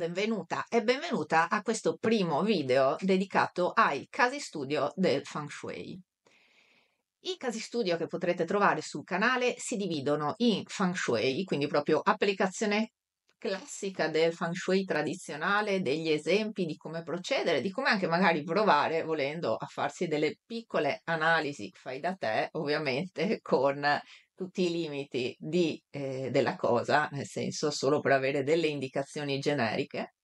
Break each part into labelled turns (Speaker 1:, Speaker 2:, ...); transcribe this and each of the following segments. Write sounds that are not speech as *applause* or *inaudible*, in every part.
Speaker 1: Benvenuta e benvenuta a questo primo video dedicato ai casi studio del Feng Shui. I casi studio che potrete trovare sul canale si dividono in Feng Shui, quindi proprio applicazione classica del Feng Shui tradizionale, degli esempi di come procedere, di come anche magari provare volendo a farsi delle piccole analisi fai da te, ovviamente con tutti i limiti di, eh, della cosa, nel senso solo per avere delle indicazioni generiche.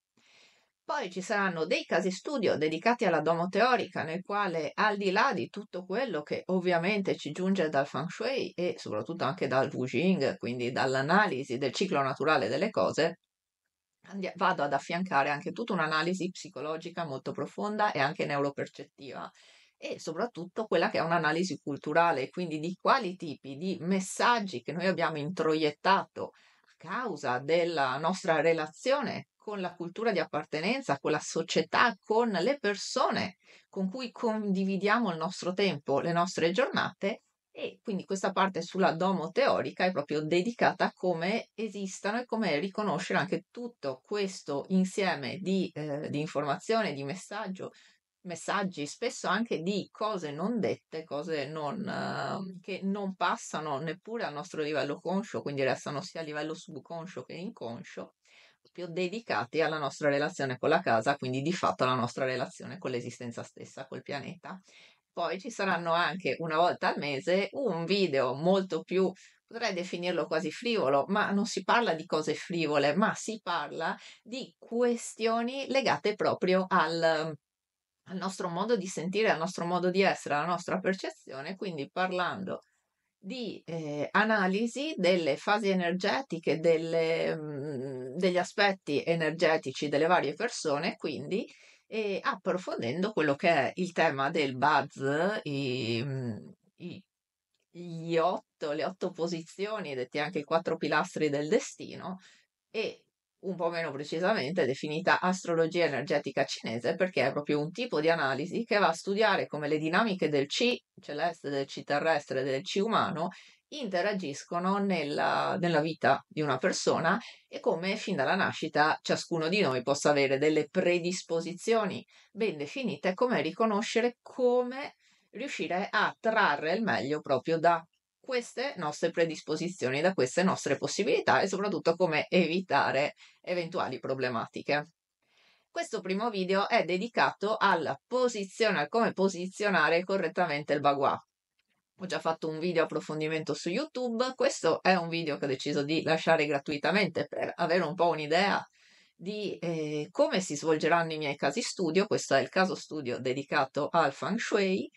Speaker 1: Poi ci saranno dei casi studio dedicati alla domo teorica, nel quale al di là di tutto quello che ovviamente ci giunge dal feng shui e soprattutto anche dal wujing, quindi dall'analisi del ciclo naturale delle cose, vado ad affiancare anche tutta un'analisi psicologica molto profonda e anche neuropercettiva e soprattutto quella che è un'analisi culturale, quindi di quali tipi di messaggi che noi abbiamo introiettato a causa della nostra relazione con la cultura di appartenenza, con la società, con le persone con cui condividiamo il nostro tempo, le nostre giornate e quindi questa parte sulla domo teorica è proprio dedicata a come esistano e come riconoscere anche tutto questo insieme di, eh, di informazione, di messaggio messaggi, spesso anche di cose non dette, cose non, eh, che non passano neppure al nostro livello conscio, quindi restano sia a livello subconscio che inconscio, più dedicati alla nostra relazione con la casa, quindi di fatto alla nostra relazione con l'esistenza stessa, col pianeta. Poi ci saranno anche una volta al mese un video molto più potrei definirlo quasi frivolo, ma non si parla di cose frivole, ma si parla di questioni legate proprio al, al nostro modo di sentire, al nostro modo di essere, alla nostra percezione, quindi parlando di eh, analisi delle fasi energetiche, delle, mh, mm, degli aspetti energetici delle varie persone, quindi eh, approfondendo quello che è il tema del buzz, i, mm, i, gli otto, le otto posizioni, detti anche i quattro pilastri del destino, e un po' meno precisamente definita astrologia energetica cinese perché è proprio un tipo di analisi che va a studiare come le dinamiche del Ci celeste, del Ci terrestre, del Ci umano interagiscono nella, nella vita di una persona e come fin dalla nascita ciascuno di noi possa avere delle predisposizioni ben definite, come riconoscere come riuscire a trarre il meglio proprio da queste nostre predisposizioni, da queste nostre possibilità e soprattutto come evitare eventuali problematiche. Questo primo video è dedicato alla posizione, a come posizionare correttamente il bagua. Ho già fatto un video approfondimento su YouTube, questo è un video che ho deciso di lasciare gratuitamente per avere un po' un'idea di eh, come si svolgeranno i miei casi studio. Questo è il caso studio dedicato al feng shui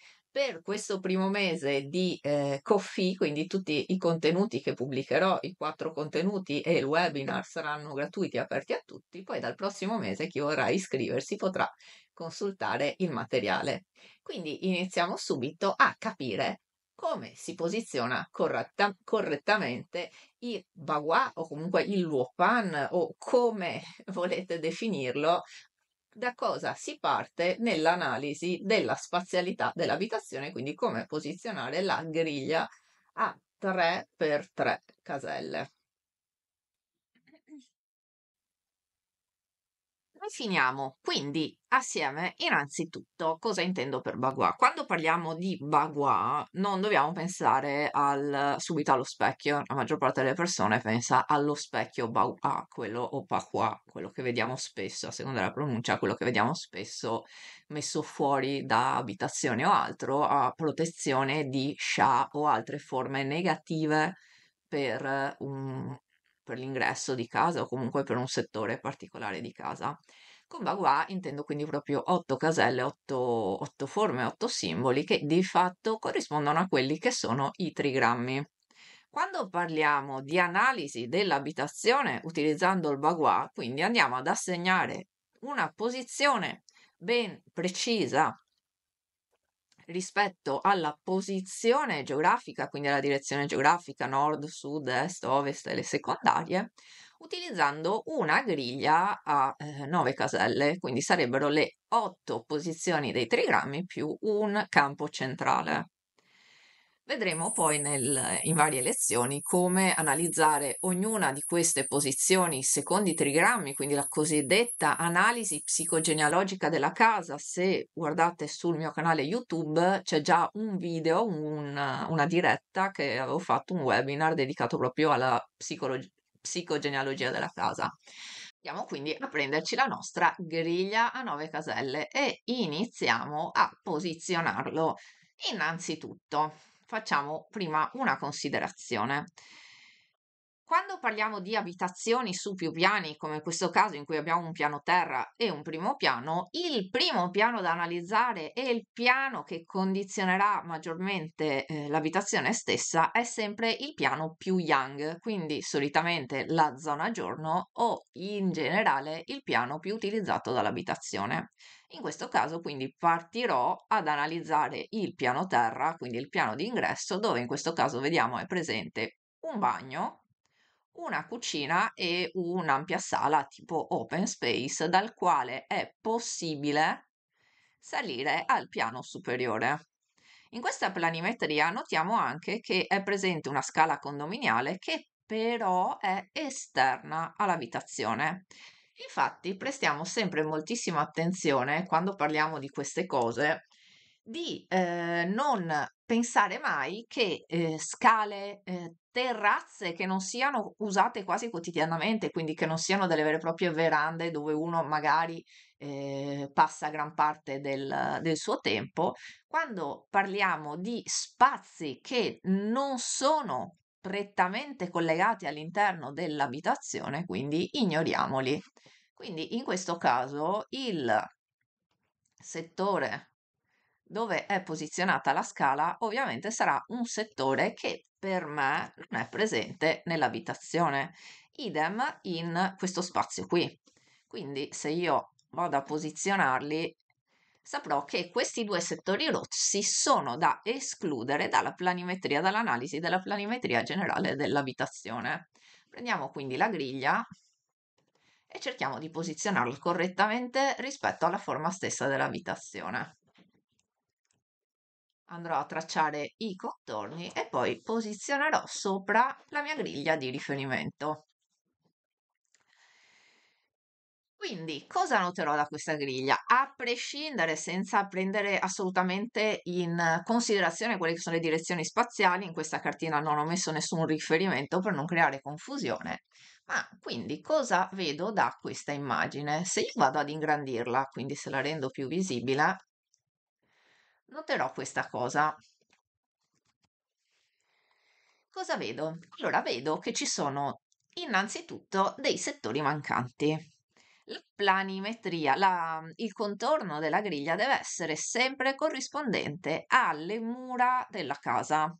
Speaker 1: per questo primo mese di eh, Coffee, quindi tutti i contenuti che pubblicherò, i quattro contenuti e il webinar saranno gratuiti e aperti a tutti, poi dal prossimo mese chi vorrà iscriversi potrà consultare il materiale. Quindi iniziamo subito a capire come si posiziona corretta, correttamente il bagua o comunque il luopan o come *laughs* volete definirlo da cosa si parte nell'analisi della spazialità dell'abitazione, quindi come posizionare la griglia a 3 per 3 caselle. finiamo quindi assieme innanzitutto cosa intendo per bagua. Quando parliamo di bagua non dobbiamo pensare al, subito allo specchio, la maggior parte delle persone pensa allo specchio bagua, quello o pahua, quello che vediamo spesso, a seconda della pronuncia, quello che vediamo spesso messo fuori da abitazione o altro a protezione di sha o altre forme negative per un, per l'ingresso di casa o comunque per un settore particolare di casa. Con Bagua intendo quindi proprio otto caselle, otto, otto forme, otto simboli che di fatto corrispondono a quelli che sono i trigrammi. Quando parliamo di analisi dell'abitazione utilizzando il Bagua, quindi andiamo ad assegnare una posizione ben precisa rispetto alla posizione geografica, quindi alla direzione geografica nord, sud, est, ovest e le secondarie, utilizzando una griglia a eh, 9 caselle, quindi sarebbero le 8 posizioni dei trigrammi più un campo centrale. Vedremo poi nel, in varie lezioni come analizzare ognuna di queste posizioni secondo i trigrammi, quindi la cosiddetta analisi psicogenealogica della casa. Se guardate sul mio canale YouTube c'è già un video, un, una diretta che avevo fatto, un webinar dedicato proprio alla psicologia psicogenealogia della casa. Andiamo quindi a prenderci la nostra griglia a 9 caselle e iniziamo a posizionarlo. Innanzitutto facciamo prima una considerazione. Quando parliamo di abitazioni su più piani, come in questo caso in cui abbiamo un piano terra e un primo piano, il primo piano da analizzare e il piano che condizionerà maggiormente eh, l'abitazione stessa è sempre il piano più Yang, quindi solitamente la zona giorno o in generale il piano più utilizzato dall'abitazione. In questo caso quindi partirò ad analizzare il piano terra, quindi il piano di ingresso, dove in questo caso vediamo è presente un bagno una cucina e un'ampia sala tipo open space dal quale è possibile salire al piano superiore. In questa planimetria notiamo anche che è presente una scala condominiale che però è esterna all'abitazione. Infatti prestiamo sempre moltissima attenzione quando parliamo di queste cose di eh, non pensare mai che eh, scale, eh, terrazze che non siano usate quasi quotidianamente, quindi che non siano delle vere e proprie verande dove uno magari eh, passa gran parte del, del, suo tempo, quando parliamo di spazi che non sono prettamente collegati all'interno dell'abitazione, quindi ignoriamoli. Quindi in questo caso il settore dove è posizionata la scala ovviamente sarà un settore che per me non è presente nell'abitazione, idem in questo spazio qui. Quindi se io vado a posizionarli saprò che questi due settori rossi sono da escludere dalla planimetria, dall'analisi della planimetria generale dell'abitazione. Prendiamo quindi la griglia e cerchiamo di posizionarla correttamente rispetto alla forma stessa dell'abitazione andrò a tracciare i contorni e poi posizionerò sopra la mia griglia di riferimento. Quindi, cosa noterò da questa griglia? A prescindere, senza prendere assolutamente in considerazione quelle che sono le direzioni spaziali, in questa cartina non ho messo nessun riferimento per non creare confusione, ma quindi cosa vedo da questa immagine? Se io vado ad ingrandirla, quindi se la rendo più visibile, Noterò questa cosa. Cosa vedo? Allora vedo che ci sono innanzitutto dei settori mancanti. La planimetria, la, il contorno della griglia deve essere sempre corrispondente alle mura della casa.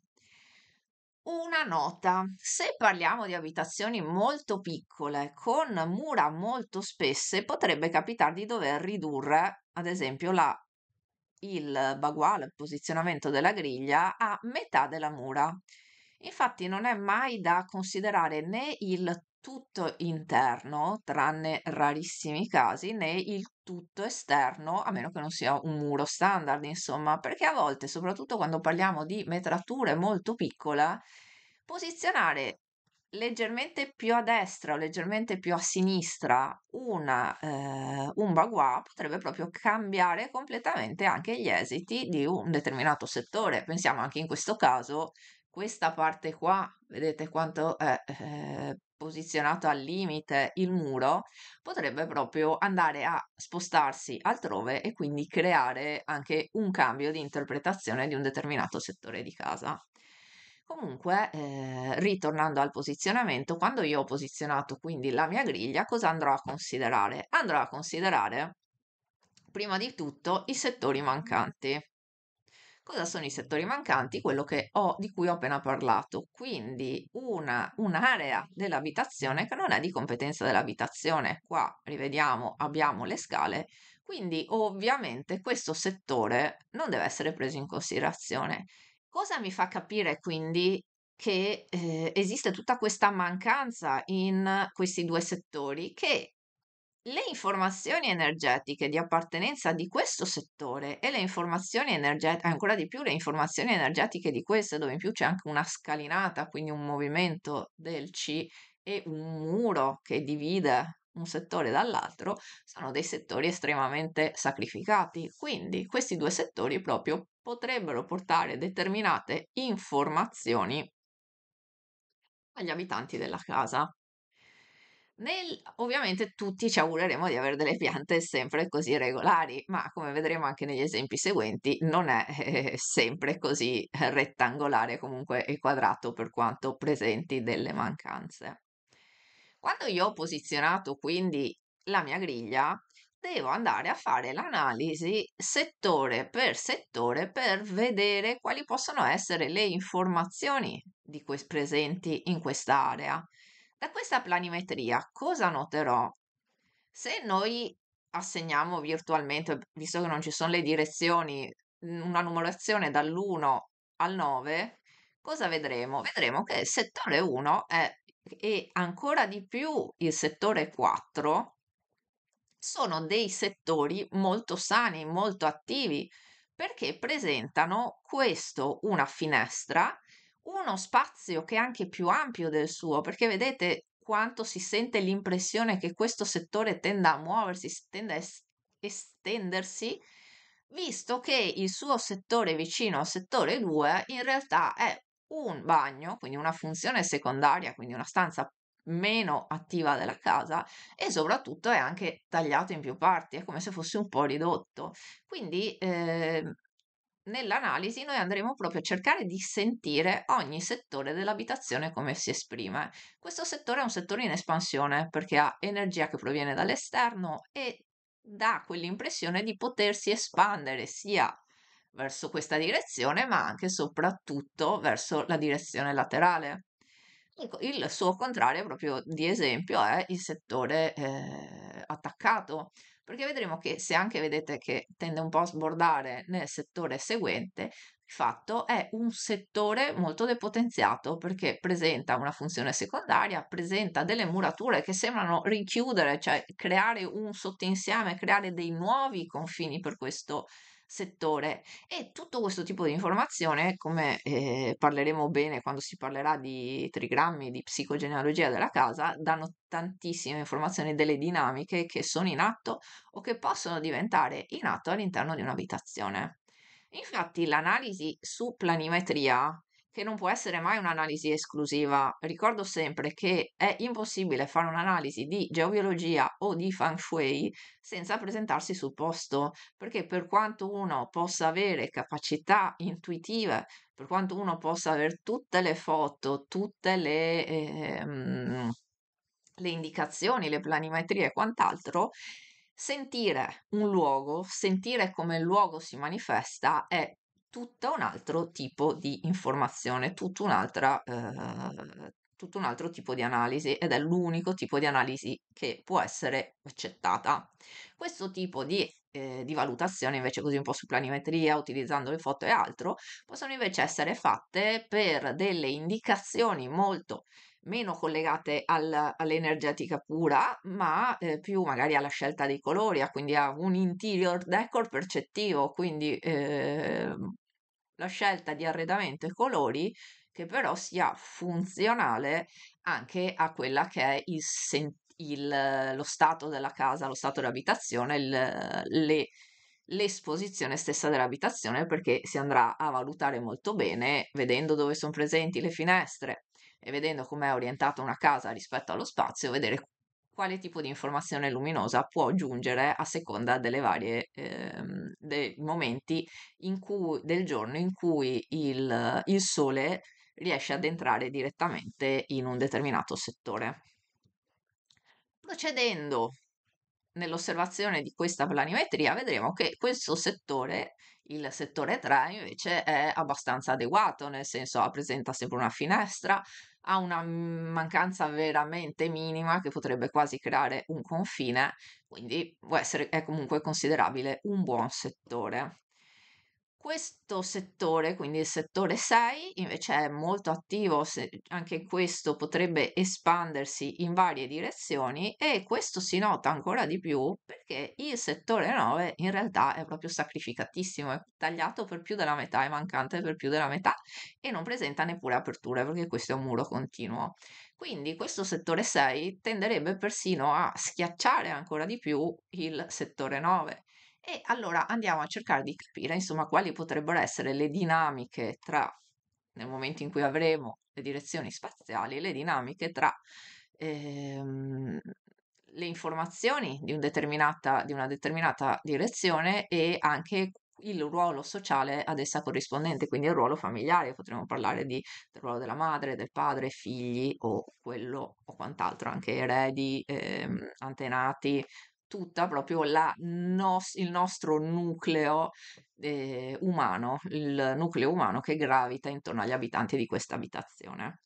Speaker 1: Una nota, se parliamo di abitazioni molto piccole con mura molto spesse, potrebbe capitare di dover ridurre, ad esempio, la il baguale, il posizionamento della griglia, a metà della mura. Infatti non è mai da considerare né il tutto interno, tranne rarissimi casi, né il tutto esterno, a meno che non sia un muro standard, insomma, perché a volte, soprattutto quando parliamo di metrature molto piccole, posizionare leggermente più a destra o leggermente più a sinistra una, eh, un bagua potrebbe proprio cambiare completamente anche gli esiti di un determinato settore. Pensiamo anche in questo caso, questa parte qua, vedete quanto è eh, posizionato al limite il muro, potrebbe proprio andare a spostarsi altrove e quindi creare anche un cambio di interpretazione di un determinato settore di casa. Comunque, eh, ritornando al posizionamento, quando io ho posizionato quindi la mia griglia, cosa andrò a considerare? Andrò a considerare prima di tutto i settori mancanti. Cosa sono i settori mancanti? Quello ho, di cui ho appena parlato, quindi una, un'area dell'abitazione che non è di competenza dell'abitazione. Qua rivediamo, abbiamo le scale, quindi ovviamente questo settore non deve essere preso in considerazione Cosa mi fa capire quindi che, ehm, esiste tutta questa mancanza in questi due settori? Che le informazioni energetiche di appartenenza di questo settore e le informazioni energet ancora di più le informazioni energetiche di queste, dove in più c'è anche una scalinata, quindi un movimento del C e un muro che divide un settore dall'altro, sono dei settori estremamente sacrificati. Quindi questi due settori proprio potrebbero portare determinate informazioni agli abitanti della casa. Nel, ovviamente tutti ci augureremo di avere delle piante sempre così regolari, ma come vedremo anche negli esempi seguenti, non è eh, sempre così rettangolare comunque e quadrato per quanto presenti delle mancanze. Quando io ho posizionato quindi la mia griglia, devo andare a fare l'analisi settore per settore per vedere quali possono essere le informazioni que- presenti in quest'area. Da questa planimetria cosa noterò? Se noi assegniamo virtualmente, visto che non ci sono le direzioni, una numerazione dall'1 al 9, cosa vedremo? Vedremo che il settore 1 è, e ancora di più il settore 4 sono dei settori molto sani, molto attivi, perché presentano questo una finestra, uno spazio che è anche più ampio del suo, perché vedete quanto si sente l'impressione che questo settore tenda a muoversi, tenda a estendersi, visto che il suo settore vicino al settore 2 in realtà è un bagno, quindi una funzione secondaria, quindi una stanza meno attiva della casa e soprattutto è anche tagliato in più parti, è come se fosse un po' ridotto. Quindi eh, nell'analisi noi andremo proprio a cercare di sentire ogni settore dell'abitazione come si esprime. Questo settore è un settore in espansione perché ha energia che proviene dall'esterno e dà quell'impressione di potersi espandere sia verso questa direzione ma anche e soprattutto verso la direzione laterale. Ecco, il suo contrario, proprio di esempio, è il settore eh, attaccato, perché vedremo che se anche vedete che tende un po' a sbordare nel settore seguente, fatto è un settore molto depotenziato perché presenta una funzione secondaria, presenta delle murature che sembrano richiudere, cioè creare un sottinsieme, creare dei nuovi confini per questo settore settore. E tutto questo tipo di informazione, come eh, parleremo bene quando si parlerà di trigrammi, di psicogenealogia della casa, danno tantissime informazioni delle dinamiche che sono in atto o che possono diventare in atto all'interno di un'abitazione. Infatti l'analisi su planimetria che non può essere mai un'analisi esclusiva. Ricordo sempre che è impossibile fare un'analisi di geobiologia o di feng shui senza presentarsi sul posto, perché per quanto uno possa avere capacità intuitive, per quanto uno possa avere tutte le foto, tutte le, eh, le indicazioni, le planimetrie e quant'altro, sentire un luogo, sentire come il luogo si manifesta è tutto un altro tipo di informazione, tutto un, eh, tutto un altro tipo di analisi ed è l'unico tipo di analisi che può essere accettata. Questo tipo di, eh, di valutazione invece così un po' su planimetria, utilizzando le foto e altro, possono invece essere fatte per delle indicazioni molto meno collegate al, all'energetica pura, ma eh, più magari alla scelta dei colori, ah, quindi a un interior decor percettivo, quindi eh, la scelta di arredamento e colori che però sia funzionale anche a quella che è il, il, lo stato della casa, lo stato dell'abitazione, il, le, l'esposizione stessa dell'abitazione perché si andrà a valutare molto bene vedendo dove sono presenti le finestre, e vedendo com'è orientata una casa rispetto allo spazio, vedere quale tipo di informazione luminosa può giungere a seconda delle varie ehm, dei momenti cui, del giorno in cui il, il sole riesce ad entrare direttamente in un determinato settore. Procedendo nell'osservazione di questa planimetria vedremo che questo settore, il settore 3, invece è abbastanza adeguato, nel senso presenta sempre una finestra, ha una mm, mancanza veramente minima che potrebbe quasi creare un confine, quindi può essere, è comunque considerabile un buon settore. Questo settore, quindi il settore 6, invece è molto attivo, anche questo potrebbe espandersi in varie direzioni e questo si nota ancora di più perché il settore 9 in realtà è proprio sacrificatissimo, è tagliato per più della metà, è mancante per più della metà e non presenta neppure aperture perché questo è un muro continuo. Quindi questo settore 6 tenderebbe persino a schiacciare ancora di più il settore 9 e allora andiamo a cercare di capire, insomma, quali potrebbero essere le dinamiche tra, nel momento in cui avremo le direzioni spaziali, le dinamiche tra ehm, le informazioni di, un di una determinata direzione e anche il ruolo sociale ad essa corrispondente, quindi il ruolo familiare, potremmo parlare di, del ruolo della madre, del padre, figli o quello o quant'altro, anche eredi, ehm, antenati, tutta proprio nos- il nostro nucleo eh, umano, il nucleo umano che gravita intorno agli abitanti di questa abitazione.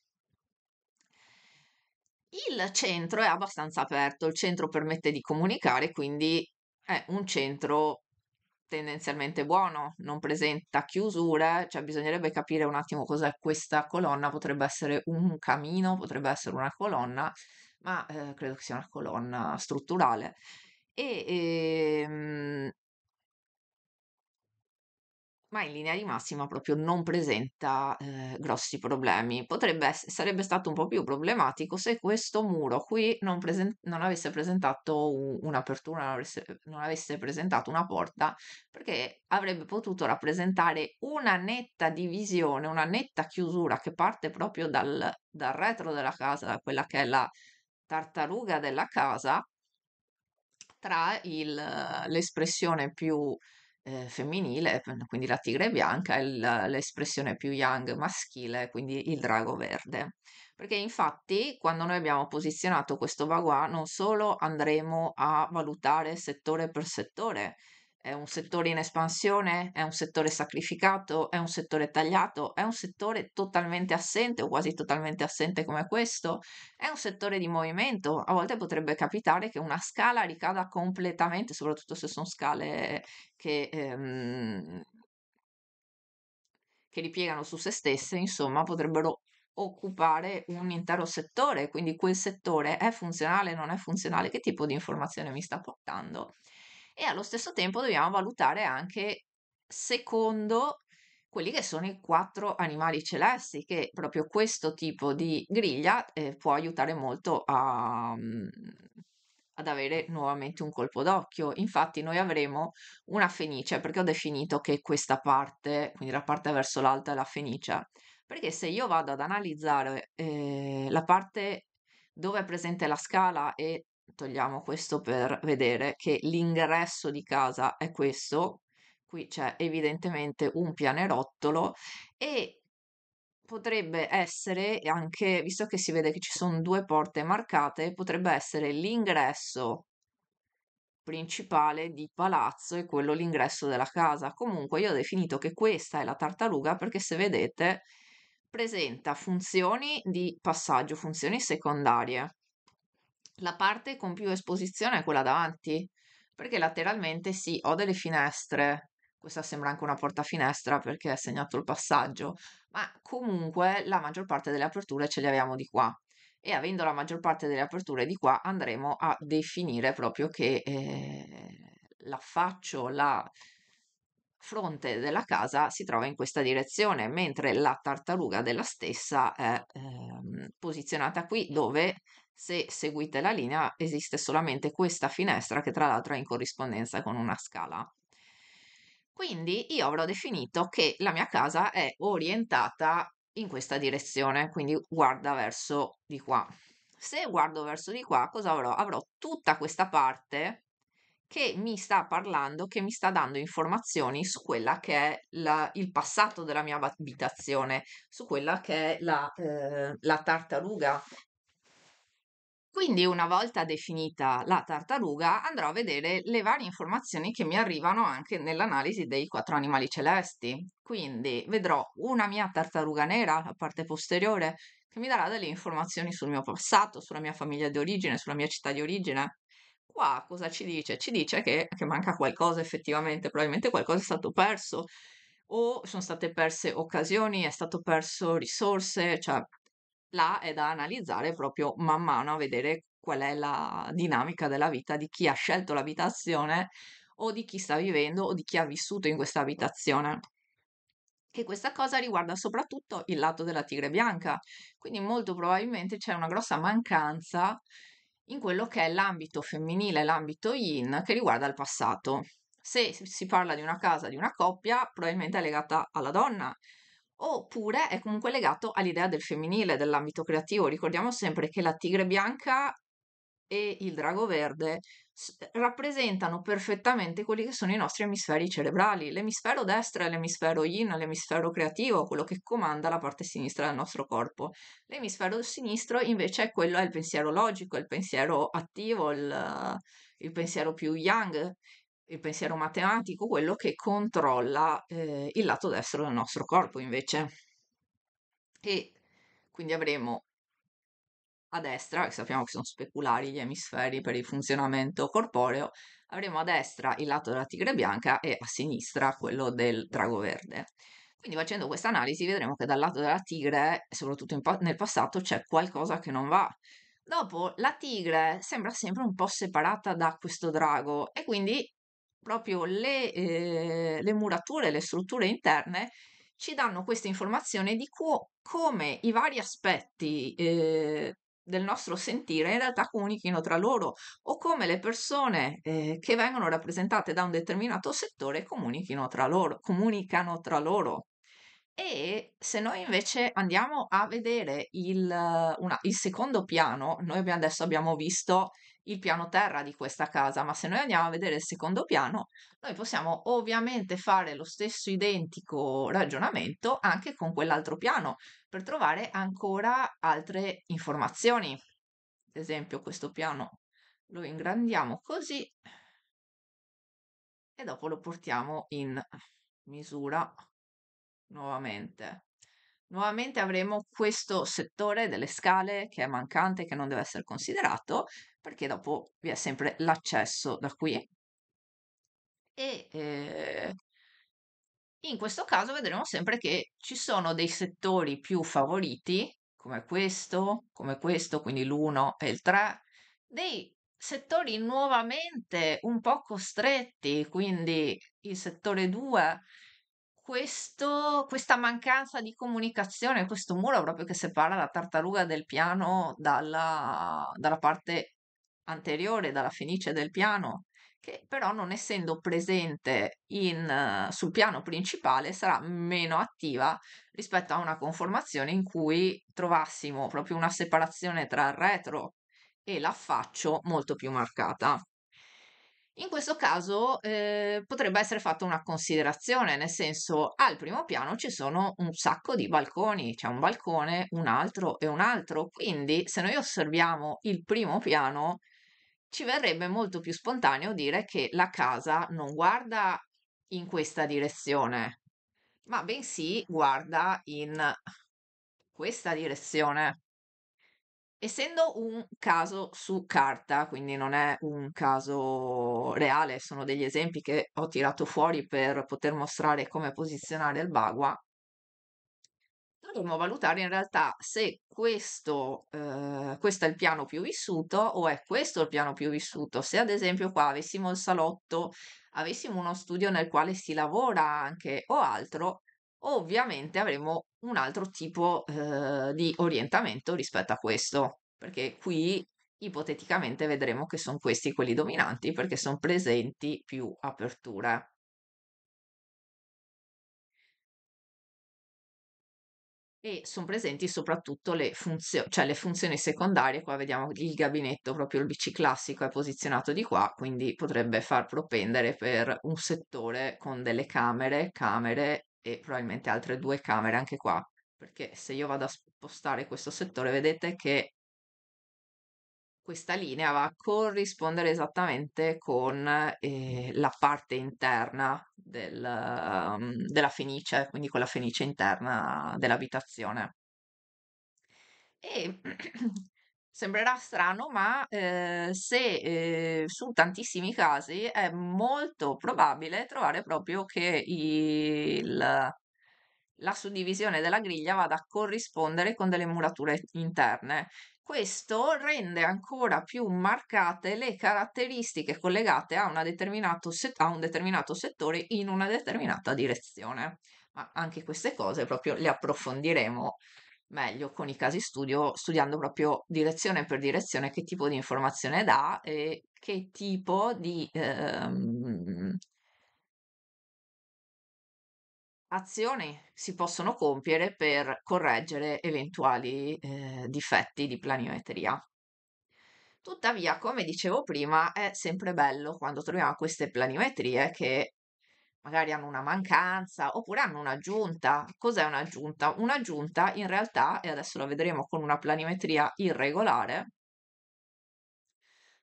Speaker 1: Il centro è abbastanza aperto, il centro permette di comunicare, quindi è un centro tendenzialmente buono, non presenta chiusure, cioè bisognerebbe capire un attimo cos'è questa colonna, potrebbe essere un camino, potrebbe essere una colonna, ma eh, credo che sia una colonna strutturale. E, ehm, ma in linea di massima proprio non presenta eh, grossi problemi. Potrebbe, ess- sarebbe stato un po' più problematico se questo muro qui non, presen- non avesse presentato un'apertura, non avesse, non avesse presentato una porta, perché avrebbe potuto rappresentare una netta divisione, una netta chiusura che parte proprio dal, dal retro della casa, da quella che è la tartaruga della casa, tra il, l'espressione più eh, femminile, ehm, quindi la tigre bianca, e l'espressione più yang maschile, quindi il drago verde. Perché infatti quando noi abbiamo posizionato questo bagua non solo andremo a valutare settore per settore, è un settore in espansione? È un settore sacrificato? È un settore tagliato? È un settore totalmente assente o quasi totalmente assente come questo? È un settore di movimento? A volte potrebbe capitare che una scala ricada completamente, soprattutto se sono scale che, ehm, che ripiegano su se stesse, insomma, potrebbero occupare un intero settore, quindi quel settore è funzionale, o non è funzionale, che tipo di informazione mi sta portando? e allo stesso tempo dobbiamo valutare anche secondo quelli che sono i quattro animali celesti, che proprio questo tipo di griglia eh, può aiutare molto a, mm, ad avere nuovamente un colpo d'occhio. Infatti noi avremo una fenice, perché ho definito che questa parte, quindi la parte verso l'alto è la fenice, perché se io vado ad analizzare eh, la parte dove è presente la scala e Togliamo questo per vedere che l'ingresso di casa è questo, qui c'è evidentemente un pianerottolo e potrebbe essere anche, visto che si vede che ci sono due porte marcate, potrebbe essere l'ingresso principale di palazzo e quello l'ingresso della casa. Comunque io ho definito che questa è la tartaruga perché se vedete presenta funzioni di passaggio, funzioni secondarie la parte con più esposizione è quella davanti, perché lateralmente sì, ho delle finestre, questa sembra anche una porta finestra perché è segnato il passaggio, ma comunque la maggior parte delle aperture ce le abbiamo di qua e avendo la maggior parte delle aperture di qua andremo a definire proprio che eh, l'affaccio, la fronte della casa si trova in questa direzione, mentre la tartaruga della stessa è ehm, posizionata qui dove se seguite la linea esiste solamente questa finestra che tra l'altro è in corrispondenza con una scala. Quindi io avrò definito che la mia casa è orientata in questa direzione, quindi guarda verso di qua. Se guardo verso di qua, cosa avrò? Avrò tutta questa parte che mi sta parlando, che mi sta dando informazioni su quella che è la, il passato della mia abitazione, su quella che è la, eh, la tartaruga quindi una volta definita la tartaruga andrò a vedere le varie informazioni che mi arrivano anche nell'analisi dei quattro animali celesti. Quindi vedrò una mia tartaruga nera, la parte posteriore, che mi darà delle informazioni sul mio passato, sulla mia famiglia di origine, sulla mia città di origine. Qua cosa ci dice? Ci dice che, che manca qualcosa effettivamente, probabilmente qualcosa è stato perso o sono state perse occasioni, è stato perso risorse, cioè là è da analizzare proprio man mano a vedere qual è la dinamica della vita di chi ha scelto l'abitazione o di chi sta vivendo o di chi ha vissuto in questa abitazione. E questa cosa riguarda soprattutto il lato della tigre bianca, quindi molto probabilmente c'è una grossa mancanza in quello che è l'ambito femminile, l'ambito yin che riguarda il passato. Se si parla di una casa, di una coppia, probabilmente è legata alla donna, oppure è comunque legato all'idea del femminile, dell'ambito creativo. Ricordiamo sempre che la tigre bianca e il drago verde rappresentano perfettamente quelli che sono i nostri emisferi cerebrali. L'emisfero destro è l'emisfero yin, l'emisfero creativo, quello che comanda la parte sinistra del nostro corpo. L'emisfero sinistro invece è quello, è il pensiero logico, il pensiero attivo, il, il pensiero più yang, il pensiero matematico quello che controlla eh, il lato destro del nostro corpo invece. E quindi avremo a destra, sappiamo che sono speculari gli emisferi per il funzionamento corporeo, avremo a destra il lato della tigre bianca e a sinistra quello del drago verde. Quindi facendo questa analisi vedremo che dal lato della tigre, soprattutto pa- nel passato, c'è qualcosa che non va. Dopo la tigre sembra sempre un po' separata da questo drago e quindi proprio le, eh, le murature, le strutture interne ci danno questa informazione di co- come i vari aspetti eh, del nostro sentire in realtà comunichino tra loro o come le persone eh, che vengono rappresentate da un determinato settore comunichino tra loro, comunicano tra loro. E se noi invece andiamo a vedere il, una, il secondo piano, noi abbiamo, adesso abbiamo visto il piano terra di questa casa, ma se noi andiamo a vedere il secondo piano, noi possiamo ovviamente fare lo stesso identico ragionamento anche con quell'altro piano per trovare ancora altre informazioni. Ad esempio, questo piano lo ingrandiamo così e dopo lo portiamo in misura nuovamente. Nuovamente avremo questo settore delle scale che è mancante, che non deve essere considerato, perché dopo vi è sempre l'accesso da qui. E eh, in questo caso vedremo sempre che ci sono dei settori più favoriti, come questo, come questo, quindi l'1 e il 3, dei settori nuovamente un po' costretti, quindi il settore 2 questo, questa mancanza di comunicazione, questo muro proprio che separa la tartaruga del piano dalla, dalla parte anteriore, dalla fenice del piano, che però non essendo presente in, sul piano principale sarà meno attiva rispetto a una conformazione in cui trovassimo proprio una separazione tra il retro e l'affaccio molto più marcata. In questo caso eh, potrebbe essere fatta una considerazione, nel senso al primo piano ci sono un sacco di balconi, c'è un balcone, un altro e un altro, quindi se noi osserviamo il primo piano ci verrebbe molto più spontaneo dire che la casa non guarda in questa direzione, ma bensì guarda in questa direzione essendo un caso su carta, quindi non è un caso reale, sono degli esempi che ho tirato fuori per poter mostrare come posizionare il bagua, dovremmo valutare in realtà se questo, eh, questo, è il piano più vissuto o è questo il piano più vissuto. Se ad esempio qua avessimo il salotto, avessimo uno studio nel quale si lavora anche o altro, ovviamente avremo un altro tipo eh, di orientamento rispetto a questo, perché qui ipoteticamente vedremo che sono questi quelli dominanti perché sono presenti più aperture. E sono presenti soprattutto le funzioni, cioè le funzioni secondarie. Qua vediamo il gabinetto, proprio il BC classico è posizionato di qua, quindi potrebbe far propendere per un settore con delle camere, camere e probabilmente altre due camere anche qua, perché se io vado a spostare questo settore vedete che questa linea va a corrispondere esattamente con eh, la parte interna del, um, della fenice, quindi con la fenice interna dell'abitazione. E *clears throat* Sembrerà strano, ma eh, se eh, su tantissimi casi è molto probabile trovare proprio che il, la suddivisione della griglia vada a corrispondere con delle murature interne. Questo rende ancora più marcate le caratteristiche collegate a, set- a un determinato settore in una determinata direzione. Ma anche queste cose proprio le approfondiremo meglio con i casi studio, studiando proprio direzione per direzione che tipo di informazione dà e che tipo di ehm, azioni si possono compiere per correggere eventuali eh, difetti di planimetria. Tuttavia, come dicevo prima, è sempre bello quando troviamo queste planimetrie che magari hanno una mancanza oppure hanno un'aggiunta. Cos'è un'aggiunta? Un'aggiunta in realtà, e adesso la vedremo con una planimetria irregolare,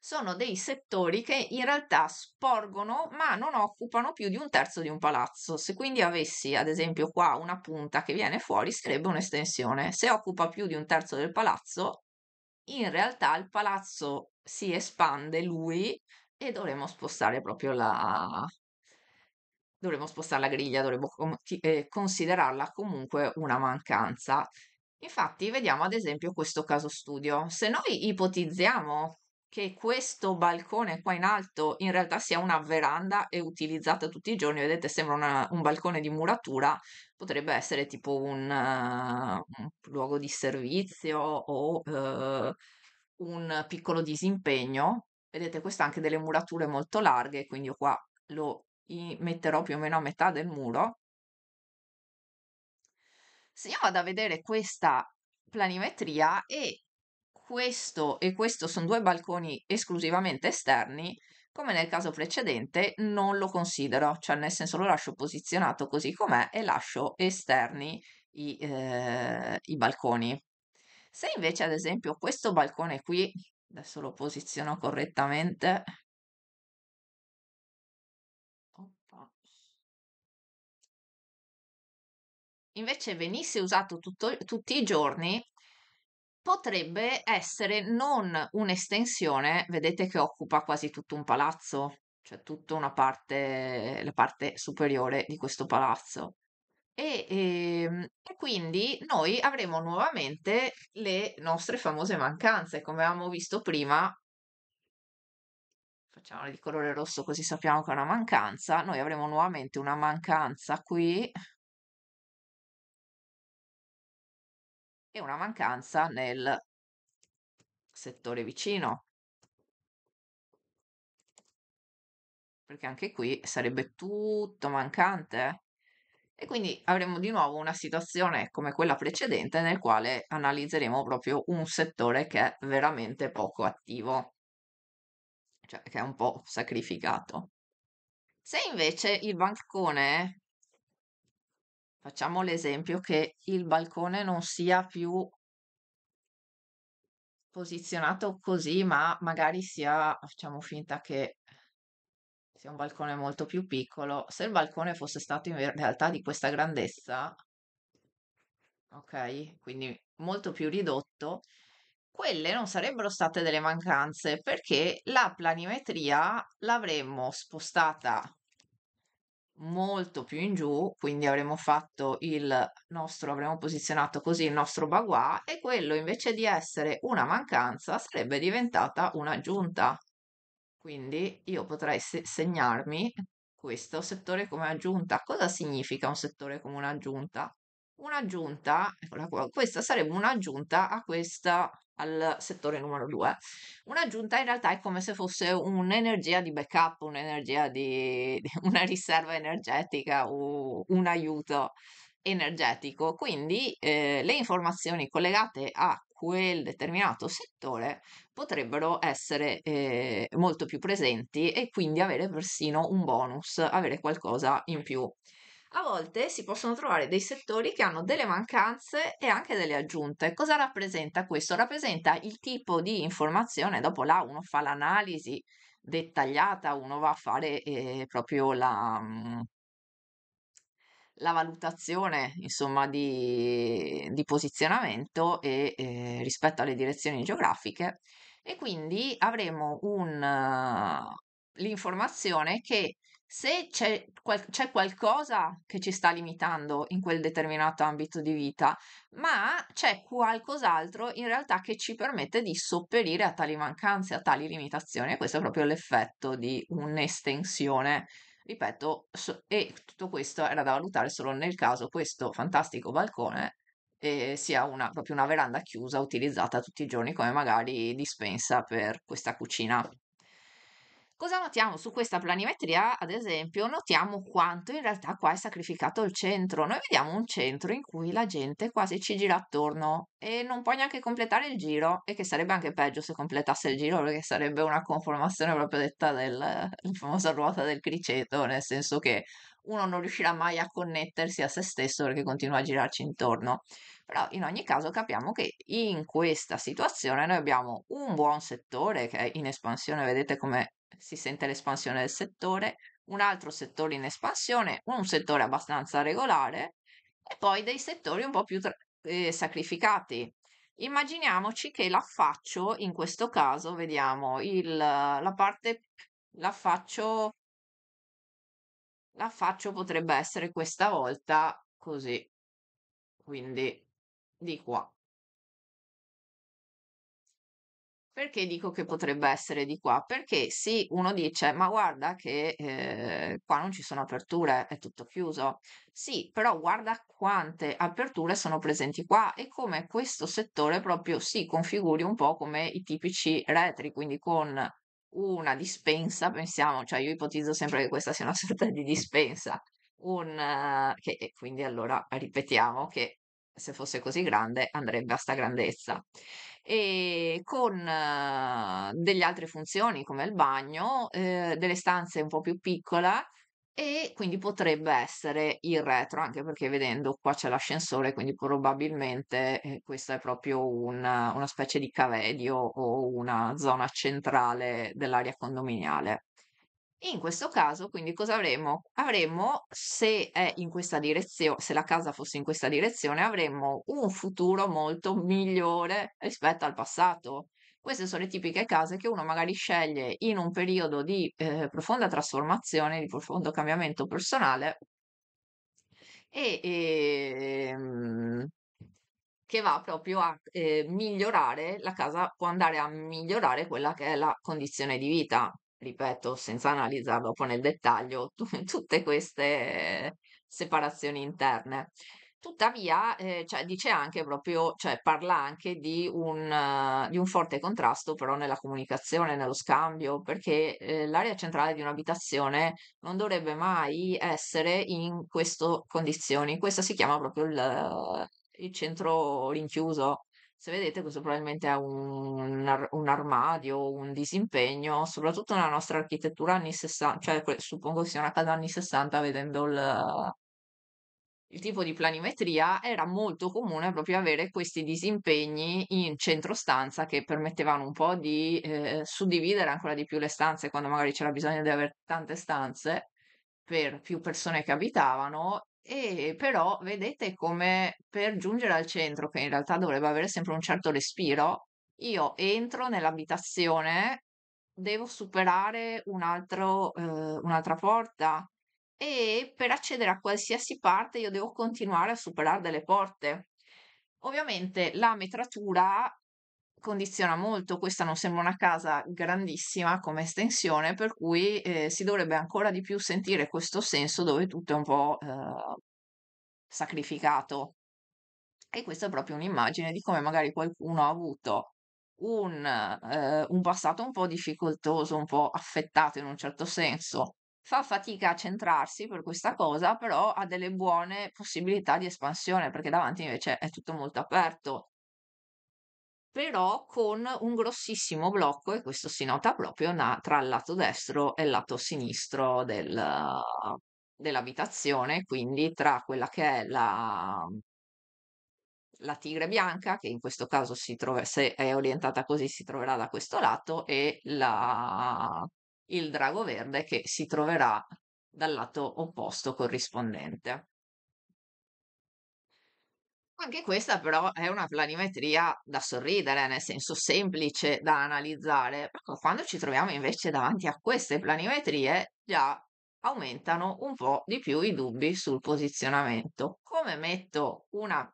Speaker 1: sono dei settori che in realtà sporgono ma non occupano più di un terzo di un palazzo. Se quindi avessi ad esempio qua una punta che viene fuori sarebbe un'estensione. Se occupa più di un terzo del palazzo, in realtà il palazzo si espande lui e dovremmo spostare proprio la, dovremmo spostare la griglia, dovremmo com- eh, considerarla comunque una mancanza. Infatti, vediamo ad esempio questo caso studio. Se noi ipotizziamo che questo balcone qua in alto in realtà sia una veranda e utilizzata tutti i giorni, vedete sembra una, un balcone di muratura, potrebbe essere tipo un, uh, un luogo di servizio o uh, un piccolo disimpegno. Vedete, questa ha anche delle murature molto larghe, quindi io qua lo metterò più o meno a metà del muro. Se io vado a vedere questa planimetria e questo e questo sono due balconi esclusivamente esterni, come nel caso precedente non lo considero, cioè nel senso lo lascio posizionato così com'è e lascio esterni i, eh, i balconi. Se invece ad esempio questo balcone qui, adesso lo posiziono correttamente, invece venisse usato tutto, tutti i giorni, potrebbe essere non un'estensione, vedete che occupa quasi tutto un palazzo, cioè tutta una parte, la parte superiore di questo palazzo. E, e, ehm, e, quindi noi avremo nuovamente le nostre famose mancanze, come avevamo visto prima. Facciamole di colore rosso così sappiamo che è una mancanza. Noi avremo nuovamente una mancanza qui,
Speaker 2: e una mancanza nel
Speaker 1: settore vicino. Perché anche qui sarebbe tutto mancante. E quindi avremo di nuovo una situazione come quella precedente nel quale analizzeremo proprio un settore che è veramente poco attivo, cioè che è un po' sacrificato. Se invece il bancone facciamo l'esempio che il balcone non sia più posizionato così, ma magari sia, facciamo finta che sia un balcone molto più piccolo, se il balcone fosse stato in realtà di questa grandezza, ok, quindi molto più ridotto, quelle non sarebbero state delle mancanze perché la planimetria l'avremmo spostata molto più in giù, quindi avremo fatto il nostro, avremo posizionato così il nostro bagua e quello invece di essere una mancanza sarebbe diventata un'aggiunta. Quindi io potrei se- segnarmi questo settore come aggiunta. Cosa significa un settore come un'aggiunta? Un'aggiunta, eccola qua, questa sarebbe un'aggiunta a questa al settore numero 2. Un'aggiunta in realtà è come se fosse un'energia di backup, un'energia di *laughs* una riserva energetica o un aiuto energetico, quindi eh, le informazioni collegate a quel determinato settore potrebbero essere eh, molto più presenti e quindi avere persino un bonus, avere qualcosa in più a volte si possono trovare dei settori che hanno delle mancanze e anche delle aggiunte. Cosa rappresenta questo? Rappresenta il tipo di informazione, dopo là uno fa l'analisi dettagliata, uno va a fare eh, proprio la, mm, la, valutazione insomma, di, di posizionamento e, eh, rispetto alle direzioni geografiche e quindi avremo un, eh, l'informazione che se c'è, qual- c'è, qualcosa che ci sta limitando in quel determinato ambito di vita, ma c'è qualcos'altro in realtà che ci permette di sopperire a tali mancanze, a tali limitazioni, e questo è proprio l'effetto di un'estensione. Ripeto, so- e tutto questo era da valutare solo nel caso questo fantastico balcone eh, sia una, proprio una veranda chiusa utilizzata tutti i giorni come magari dispensa per questa cucina Cosa notiamo su questa planimetria? Ad esempio, notiamo quanto in realtà qua è sacrificato il centro. Noi vediamo un centro in cui la gente quasi ci gira attorno e non può neanche completare il giro, e che sarebbe anche peggio se completasse il giro, perché sarebbe una conformazione proprio detta della *laughs* famosa ruota del criceto, nel senso che uno non riuscirà mai a connettersi a se stesso perché continua a girarci intorno. Però in ogni caso capiamo che in questa situazione noi abbiamo un buon settore che è in espansione, vedete come si sente l'espansione del settore, un altro settore in espansione, un settore abbastanza regolare e poi dei settori un po' più tra- eh, sacrificati. Immaginiamoci che l'affaccio, in questo caso, vediamo il, la parte, l'affaccio, l'affaccio potrebbe essere questa volta così,
Speaker 2: quindi di qua.
Speaker 1: Perché dico che esatto. potrebbe essere di qua? Perché sì, uno dice, ma guarda che eh, qua non ci sono aperture, è tutto chiuso. Sì, però guarda quante aperture sono presenti qua e come questo settore proprio si configuri un po' come i tipici retri, quindi con una dispensa, pensiamo, cioè io ipotizzo sempre che questa sia una *laughs* sorta di dispensa, un, eh, che, e quindi allora ripetiamo che se fosse così grande andrebbe a sta grandezza e con eh, delle altre funzioni come il bagno, eh, delle stanze un po' più piccole e quindi potrebbe essere il retro, anche perché vedendo qua c'è l'ascensore, quindi probabilmente eh, questa è proprio una, una specie di cavedio o una zona centrale dell'area condominiale. In questo caso, quindi, cosa avremo? Avremo, se è in questa direzione, se la casa fosse in questa direzione, avremmo un futuro molto migliore rispetto al passato. Queste sono le tipiche case che uno magari sceglie in un periodo di eh, profonda trasformazione, di profondo cambiamento personale e, e ehm, che va proprio a eh, migliorare, la casa può andare a migliorare quella che è la condizione di vita, ripeto, senza analizzarlo poi nel dettaglio, tu- *laughs* tutte queste separazioni interne. Tuttavia, eh, cioè, dice anche proprio, cioè, parla anche di un, eh, di un forte contrasto però nella comunicazione, nello scambio, perché eh, l'area centrale di un'abitazione non dovrebbe mai essere in queste condizioni. Questo si chiama proprio il, il centro rinchiuso, se vedete, questo probabilmente è un, un armadio, un disimpegno, soprattutto nella nostra architettura anni 60, cioè suppongo che sia una casa anni 60 vedendo il, il tipo di planimetria, era molto comune proprio avere questi disimpegni in centro stanza che permettevano un po' di eh, suddividere ancora di più le stanze quando magari c'era bisogno di avere tante stanze per più persone che abitavano e però vedete come per giungere al centro, che in realtà dovrebbe avere sempre un certo respiro, io entro nell'abitazione, devo superare un altro, eh, un'altra porta e per accedere a qualsiasi parte io devo continuare a superare delle porte. Ovviamente la metratura condiziona molto, questa non sembra una casa grandissima come estensione, per cui eh, si dovrebbe ancora di più sentire questo senso dove tutto è un po' eh, sacrificato. E questa è proprio un'immagine di come magari qualcuno ha avuto un, eh, un passato un po' difficoltoso, un po' affettato in un certo senso, fa fatica a centrarsi per questa cosa, però ha delle buone possibilità di espansione perché davanti invece è tutto molto aperto però con un grossissimo blocco e questo si nota proprio na- tra il lato destro e il lato sinistro del, dell'abitazione, quindi tra quella che è la, la tigre bianca, che in questo caso si trova, se è orientata così, si troverà da questo lato, e la, il drago verde che si troverà dal lato opposto corrispondente. Anche questa però è una planimetria da sorridere, nel senso semplice da analizzare, però quando ci troviamo invece davanti a queste planimetrie già aumentano un po' di più i dubbi sul posizionamento. Come metto una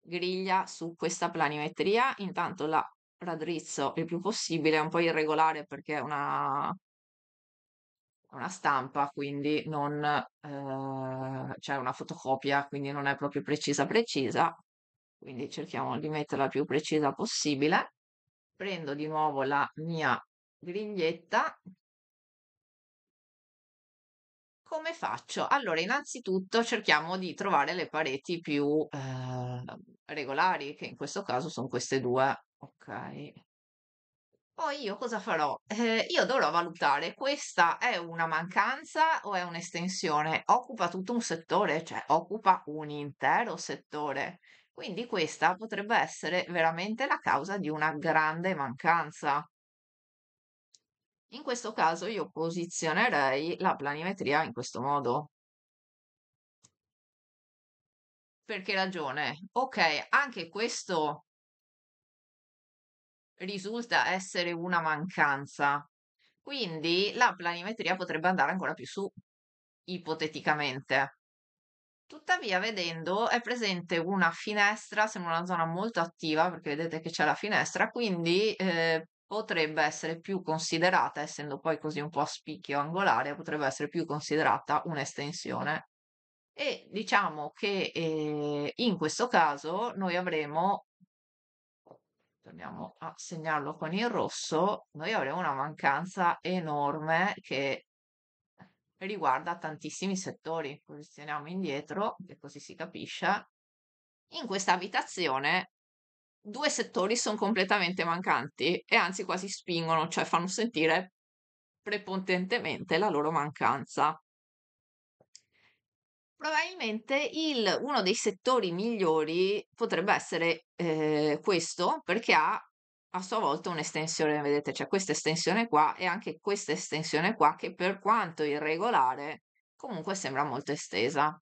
Speaker 1: griglia su questa planimetria? Intanto la raddrizzo il più possibile, è un po' irregolare perché è una una stampa, quindi non eh, c'è una fotocopia, quindi non è proprio precisa precisa, quindi cerchiamo di metterla più precisa possibile. Prendo di nuovo la mia griglietta. Come faccio? Allora, innanzitutto cerchiamo di trovare le pareti più eh, regolari, che in questo caso sono queste due. Ok, poi io cosa farò? Eh, io dovrò valutare questa è una mancanza o è un'estensione? Occupa tutto un settore, cioè occupa un intero settore. Quindi questa potrebbe essere veramente la causa di una grande mancanza. In questo caso io posizionerei
Speaker 2: la planimetria in questo modo.
Speaker 1: Perché ragione? Ok, anche questo risulta essere una mancanza. Quindi la planimetria potrebbe andare ancora più su, ipoteticamente. Tuttavia, vedendo, è presente una finestra, sembra una zona molto attiva, perché vedete che c'è la finestra, quindi eh, potrebbe essere più considerata, essendo poi così un po' a spicchio angolare, potrebbe essere più considerata un'estensione. E diciamo che eh, in questo caso noi avremo torniamo a segnarlo con il rosso, noi avremo una mancanza enorme che riguarda tantissimi settori. Posizioniamo indietro, che così si capisce. In questa abitazione due settori sono completamente mancanti e anzi quasi spingono, cioè fanno sentire prepotentemente la loro mancanza. Probabilmente il, uno dei settori migliori potrebbe essere eh, questo perché ha a sua volta un'estensione, vedete, c'è questa estensione qua e anche questa estensione qua che per quanto irregolare comunque sembra molto estesa.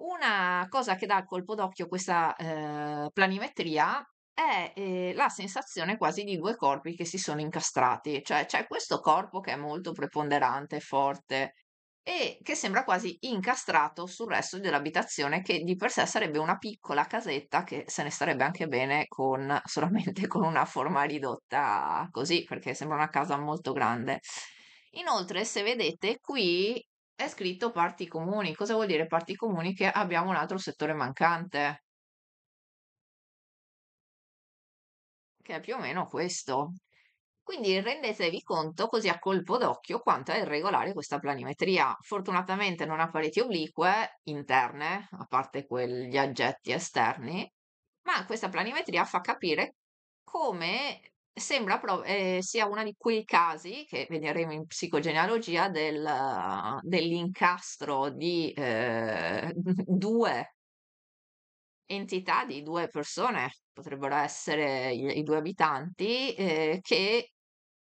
Speaker 1: Una cosa che dà il colpo d'occhio a questa eh, planimetria è eh, la sensazione quasi di due corpi che si sono incastrati, cioè c'è questo corpo che è molto preponderante, forte, e che sembra quasi incastrato sul resto dell'abitazione, che di per sé sarebbe una piccola casetta che se ne starebbe anche bene con, *laughs* solamente con una forma ridotta così, perché sembra una casa molto grande. Inoltre, se vedete, qui è scritto parti comuni. Cosa vuol dire parti comuni? Che abbiamo un altro settore mancante. Che è più o meno questo. Quindi rendetevi conto così a colpo d'occhio quanto è irregolare questa planimetria. Fortunatamente non ha pareti oblique interne, a parte quegli aggetti esterni, ma questa planimetria fa capire come sembra pro- eh, sia uno di quei casi che vedremo in psicogenealogia del, dell'incastro di eh, due entità, di due persone, potrebbero essere i, i due abitanti, eh, che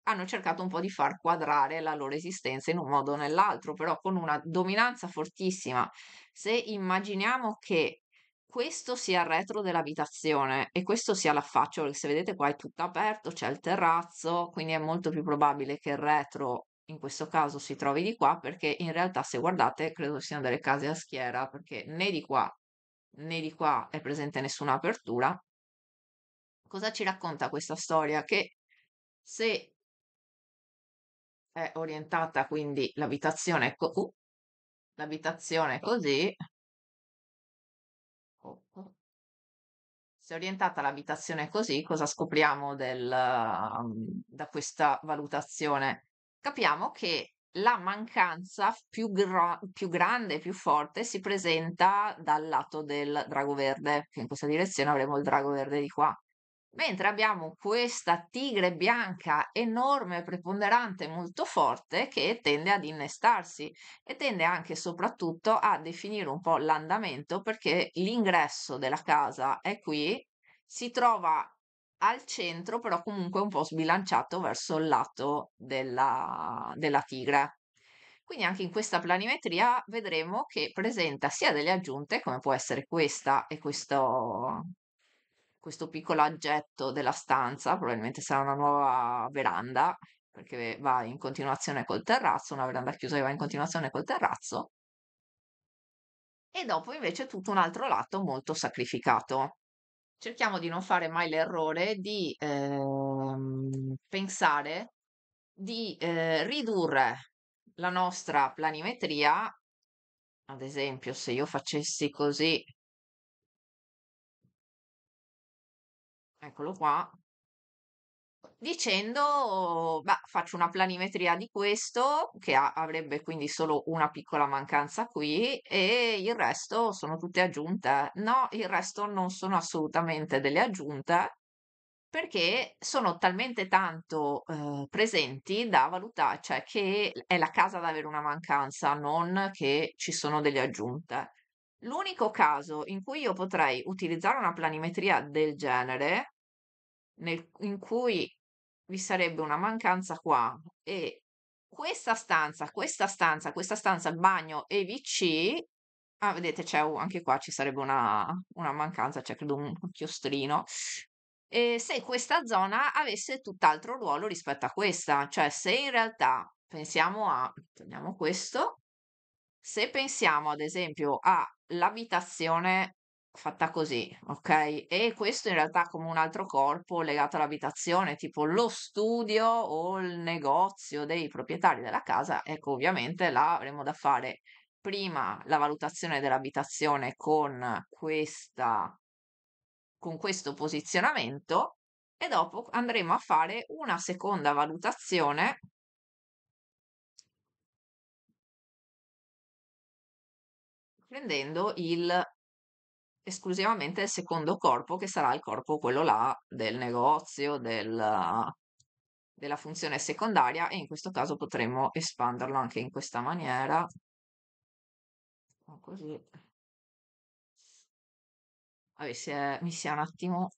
Speaker 1: hanno cercato un po' di far quadrare la loro esistenza in un modo o nell'altro, però con una dominanza fortissima. Se immaginiamo che questo sia il retro dell'abitazione e questo sia l'affaccio, se vedete qua è tutto aperto, c'è il terrazzo, quindi è molto più probabile che il retro in questo caso si trovi di qua, perché in realtà se guardate credo siano delle case a schiera, perché né di qua né di qua è presente nessuna apertura. Cosa ci racconta questa storia? Che se è orientata quindi
Speaker 2: l'abitazione, è co- uh, l'abitazione è così,
Speaker 1: oh, oh. se orientata l'abitazione così, cosa scopriamo del, mhmm, da questa valutazione? Capiamo che la mancanza più, gro- più grande, più forte, si presenta dal lato del drago verde, che in questa direzione avremo il drago verde di qua mentre abbiamo questa tigre bianca enorme, preponderante, molto forte che tende ad innestarsi e tende anche e soprattutto a definire un po' l'andamento perché l'ingresso della casa è qui, si trova al centro però comunque un po' sbilanciato verso il lato della, della tigre. Quindi anche in questa planimetria vedremo che presenta sia delle aggiunte come può essere questa e questo, questo piccolo aggetto della stanza, probabilmente sarà una nuova veranda, perché va in continuazione col terrazzo, una veranda chiusa che va in continuazione col terrazzo, e dopo invece tutto un altro lato molto sacrificato. Cerchiamo di non fare mai l'errore di ehm, pensare di eh, ridurre la nostra planimetria, ad esempio se io facessi così
Speaker 2: eccolo qua,
Speaker 1: dicendo, bah, faccio una planimetria di questo, che ha, avrebbe quindi solo una piccola mancanza qui, e il resto sono tutte aggiunte. No, il resto non sono assolutamente delle aggiunte, perché sono talmente tanto eh, presenti da valutare, cioè che è la casa ad avere una mancanza, non che ci sono delle aggiunte. L'unico caso in cui io potrei utilizzare una planimetria del genere nel in cui vi sarebbe una mancanza qua e questa stanza, questa stanza, questa stanza, bagno e WC, ah, vedete, c'è anche qua ci sarebbe una, una mancanza, c'è credo un chiostrino. E se questa zona avesse tutt'altro ruolo rispetto a questa, cioè se in realtà pensiamo a, prendiamo questo, se pensiamo ad esempio all'abitazione fatta così, ok? E questo in realtà come un altro corpo legato all'abitazione, tipo lo studio o il negozio dei proprietari della casa, ecco ovviamente là avremo da fare prima la valutazione dell'abitazione con, questa, con questo posizionamento e dopo andremo a fare una seconda valutazione prendendo il esclusivamente il secondo corpo, che sarà il corpo quello là del negozio, del, della funzione secondaria, e in questo caso potremmo espanderlo anche in questa
Speaker 2: maniera.
Speaker 1: Così. Vabbè, si è, mi si è un attimo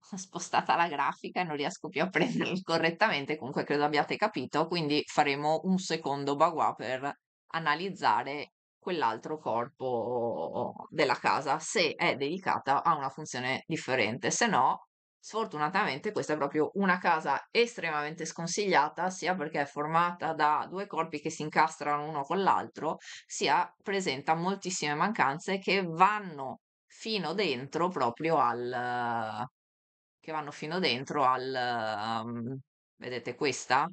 Speaker 1: *laughs* spostata la grafica e non riesco più a prenderla *laughs* correttamente, comunque credo abbiate capito, quindi faremo un secondo bagua per analizzare quell'altro corpo della casa se è dedicata a una funzione differente, se no Sfortunatamente questa è proprio una casa estremamente sconsigliata, sia perché è formata da due corpi che si incastrano uno con l'altro, sia presenta moltissime mancanze che vanno fino dentro proprio al... che vanno fino dentro al... Um, vedete questa?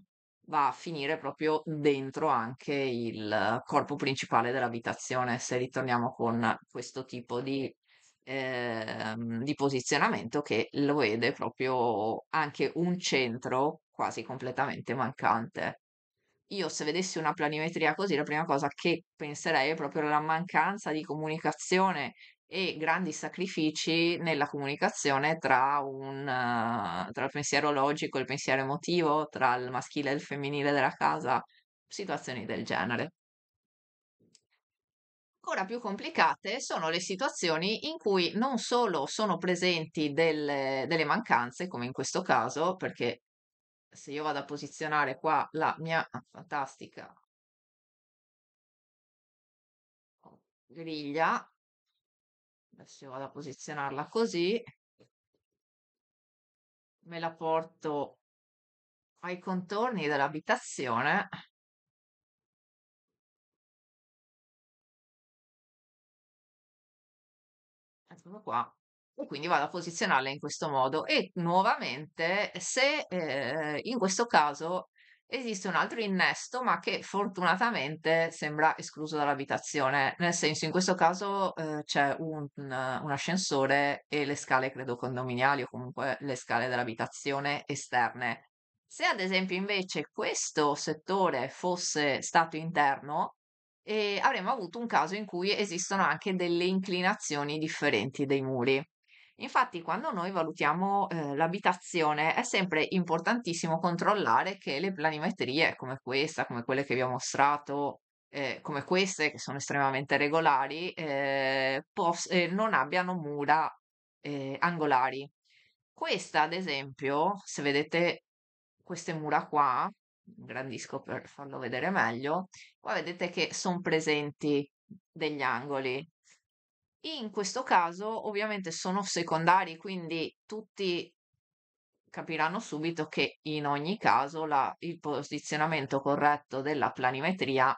Speaker 1: va a finire proprio dentro anche il corpo principale dell'abitazione, se ritorniamo con questo tipo di, eh, di posizionamento che lo vede proprio anche un centro quasi completamente mancante. Io se vedessi una planimetria così, la prima cosa che penserei è proprio la mancanza di comunicazione e grandi sacrifici nella comunicazione tra, un, uh, tra il pensiero logico e il pensiero emotivo, tra il maschile e il femminile della casa, situazioni del genere. Ancora più complicate sono le situazioni in cui non solo sono presenti delle, delle mancanze, come in questo caso, perché se io vado a posizionare qua la mia ah, fantastica
Speaker 2: oh, griglia, Adesso io vado a posizionarla così. Me la porto ai contorni dell'abitazione.
Speaker 1: Eccolo qua. E quindi vado a posizionarla in questo modo. E nuovamente, se eh, in questo caso esiste un altro innesto, ma che fortunatamente sembra escluso dall'abitazione. Nel senso, in questo caso eh, c'è un, un, ascensore e le scale, credo, condominiali o comunque le scale dell'abitazione esterne. Se ad esempio invece questo settore fosse stato interno, eh, avremmo avuto un caso in cui esistono anche delle inclinazioni differenti dei muri. Infatti, quando noi valutiamo eh, l'abitazione, è sempre importantissimo controllare che le planimetrie, come questa, come quelle che vi ho mostrato, eh, come queste, che sono estremamente regolari, eh, poss- eh, non abbiano mura eh, angolari. Questa, ad esempio, se vedete queste mura qua, ingrandisco per farlo vedere meglio, qua vedete che sono presenti degli angoli, in questo caso ovviamente sono secondari, quindi tutti capiranno subito che in ogni caso la, il posizionamento corretto della planimetria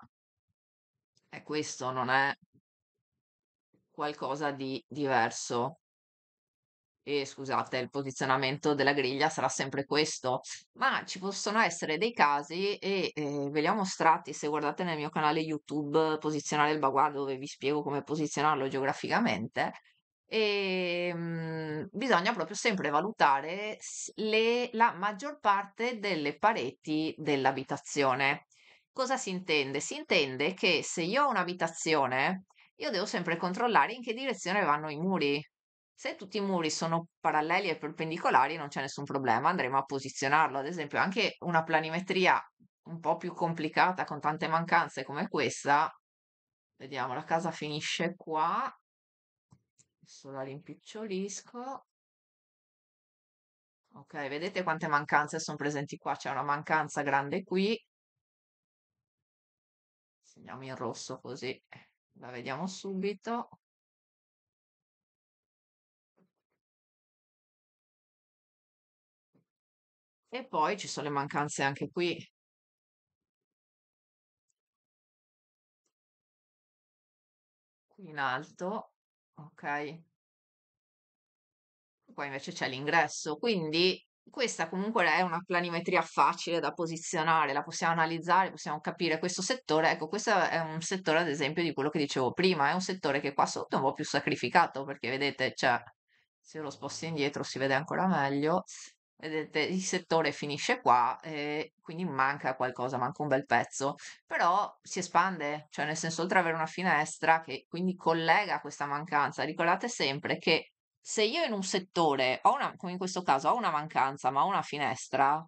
Speaker 1: è questo, non è qualcosa di diverso e scusate, il posizionamento della griglia sarà sempre questo, ma ci possono essere dei casi e eh, ve li ho mostrati se guardate nel mio canale YouTube Posizionare il baguado dove vi spiego come posizionarlo geograficamente e ehm, mh, bisogna proprio sempre valutare le, la maggior parte delle pareti dell'abitazione. Cosa si intende? Si intende che se io ho un'abitazione, io devo sempre controllare in che direzione vanno i muri, se tutti i muri sono paralleli e perpendicolari non c'è nessun problema, andremo a posizionarlo. Ad esempio, anche una planimetria un po' più complicata con tante mancanze come questa, vediamo, la casa finisce qua, adesso la rimpicciolisco. Ok, vedete quante mancanze
Speaker 2: sono presenti qua? C'è una mancanza grande qui. Segniamo in rosso così la vediamo subito. E poi ci sono le mancanze anche qui. Qui in alto, ok.
Speaker 1: Qua invece c'è l'ingresso, quindi questa comunque è una planimetria facile da posizionare, la possiamo analizzare, possiamo capire questo settore. Ecco, questo è un settore, ad esempio, di quello che dicevo prima, è un settore che qua sotto è un po' più sacrificato, perché vedete, cioè, se lo sposto indietro si vede ancora meglio, vedete, il settore finisce qua e ehm, quindi manca qualcosa, manca un bel pezzo, però si espande, cioè nel senso oltre ad avere una finestra che quindi collega questa mancanza, ricordate sempre che se io in un settore ho una, come in questo caso, ho una mancanza ma ho una finestra,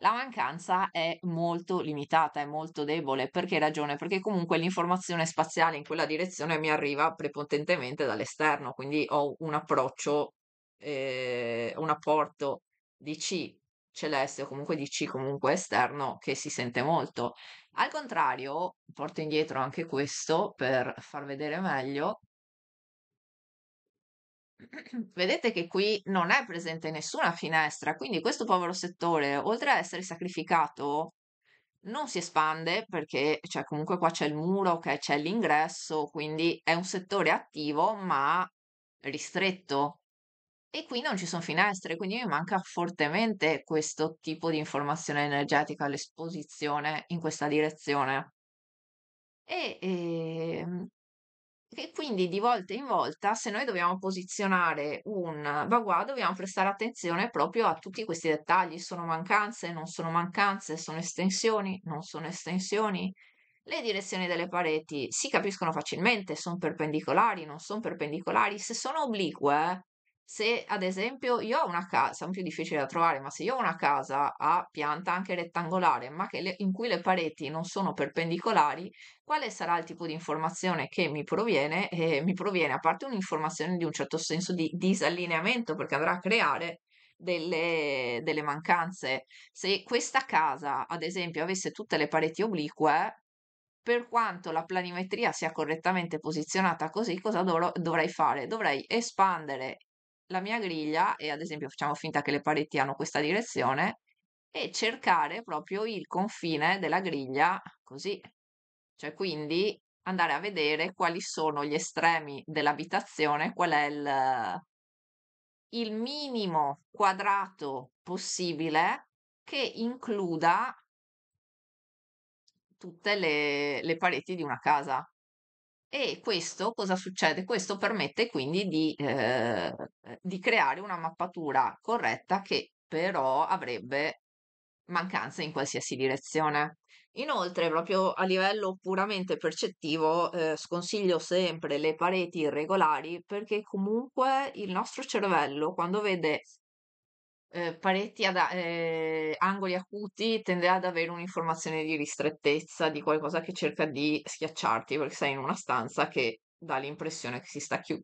Speaker 1: la mancanza è molto limitata, è molto debole. Perché ragione? Perché comunque l'informazione spaziale in quella direzione mi arriva prepotentemente dall'esterno, quindi ho un approccio eh, un apporto di C celeste o comunque di C comunque esterno che si sente molto. Al contrario, porto indietro anche questo per far vedere meglio. *clears throat* Vedete che qui non è presente nessuna finestra, quindi questo povero settore, oltre a essere sacrificato, non si espande perché cioè, comunque qua c'è il muro, okay, c'è l'ingresso, quindi è un settore attivo ma ristretto, e qui non ci sono finestre, quindi mi manca fortemente questo tipo di informazione energetica, l'esposizione in questa direzione. E, e, ehm, e, quindi di volta in volta, se noi dobbiamo posizionare un baguà, dobbiamo prestare attenzione proprio a tutti questi dettagli. Sono mancanze, non sono mancanze, sono estensioni, non sono estensioni. Le direzioni delle pareti si capiscono facilmente, sono perpendicolari, non sono perpendicolari. Se sono oblique, se ad esempio io ho una casa, più difficile da trovare, ma se io ho una casa a pianta anche rettangolare, ma le, in cui le pareti non sono perpendicolari, quale sarà il tipo di informazione che mi proviene? Eh, mi proviene a parte un'informazione di un certo senso di disallineamento, perché andrà a creare delle, delle mancanze. Se questa casa, ad esempio, avesse tutte le pareti oblique, per quanto la planimetria sia correttamente posizionata così, cosa dovr- dovrei fare? Dovrei espandere la mia griglia e ad esempio facciamo finta che le pareti hanno questa direzione e cercare proprio il confine della griglia così. Cioè quindi andare a vedere quali sono gli estremi dell'abitazione, qual è il, il minimo quadrato possibile che includa tutte le, le pareti di una casa. E questo cosa succede? Questo permette quindi di, eh, di creare una mappatura corretta che però avrebbe mancanze in qualsiasi direzione. Inoltre, proprio a livello puramente percettivo, eh, sconsiglio sempre le pareti irregolari perché comunque il nostro cervello, quando vede eh, pareti ad eh, angoli acuti tenderà ad avere un'informazione di ristrettezza, di qualcosa che cerca di schiacciarti perché sei in una stanza che dà l'impressione che si sta chi-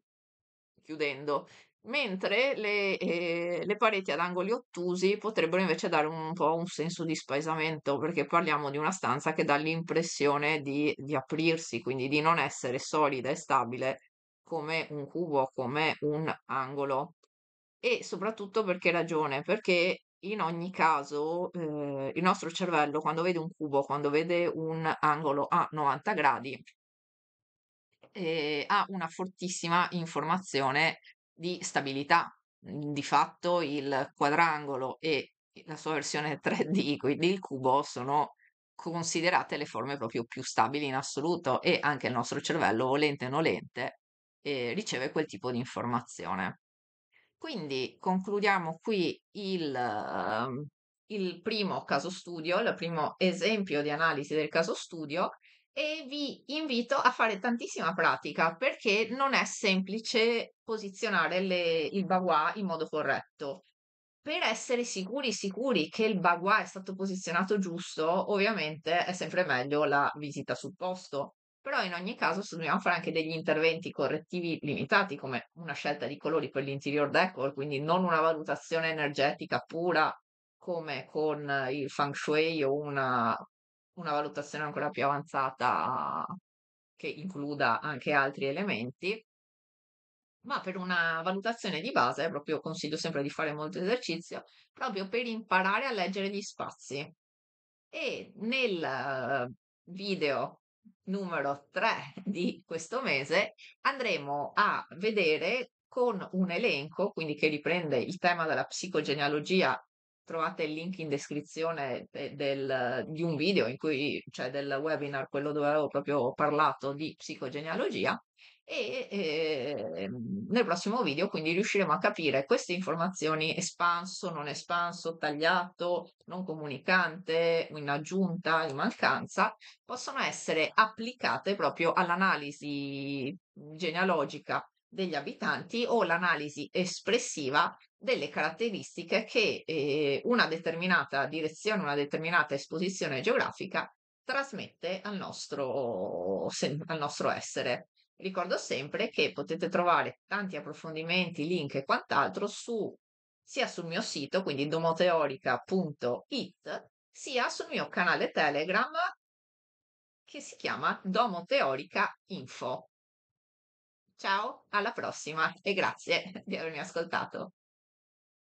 Speaker 1: chiudendo mentre le, eh, le, pareti ad angoli ottusi potrebbero invece dare un po' un senso di spaesamento, perché parliamo di una stanza che dà l'impressione di, di aprirsi, quindi di non essere solida e stabile come un cubo, come un angolo. E soprattutto perché ragione? Perché in ogni caso, ehm, il nostro cervello quando vede un cubo, quando vede un angolo a 90 gradi, ehm, ha una fortissima informazione di stabilità. Di fatto il quadrangolo e la sua versione 3D, *laughs* quindi il cubo, sono considerate le forme proprio più stabili in assoluto e anche il nostro cervello, volente o nolente, eh, riceve quel tipo di informazione. Quindi concludiamo qui il, ehm, il primo caso studio, il primo esempio di analisi del caso studio e vi invito a fare tantissima pratica perché non è semplice posizionare le, il bagua in modo corretto. Per essere sicuri, sicuri che il bagua è stato posizionato giusto, ovviamente è sempre meglio la visita sul posto però in ogni caso se dobbiamo fare anche degli interventi correttivi limitati come una scelta di colori per l'interior decor, quindi non una valutazione energetica pura come con il feng shui o una, una valutazione ancora più avanzata che includa anche altri elementi, ma per una valutazione di base, proprio consiglio sempre di fare molto esercizio, proprio per imparare a leggere gli spazi. E nel eh, video numero 3 *laughs* di questo mese, andremo a vedere con un elenco, quindi che riprende il tema della psicogenealogia. Trovate il link in descrizione de- eh, del, di un video in cui, cioè del webinar, quello dove avevo proprio parlato di psicogenealogia e eh, nel prossimo video quindi riusciremo a capire queste informazioni espanso, non espanso, tagliato, non comunicante, in aggiunta, in mancanza, possono essere applicate proprio all'analisi genealogica degli abitanti o l'analisi espressiva delle caratteristiche che eh, una determinata direzione, una determinata esposizione geografica trasmette al nostro, al nostro essere. Ricordo sempre che potete trovare tanti approfondimenti, link e quant'altro su, sia sul mio sito, quindi domoteorica.it, sia sul mio canale Telegram che si chiama Domoteorica Info. Ciao, alla prossima e
Speaker 2: grazie di avermi ascoltato.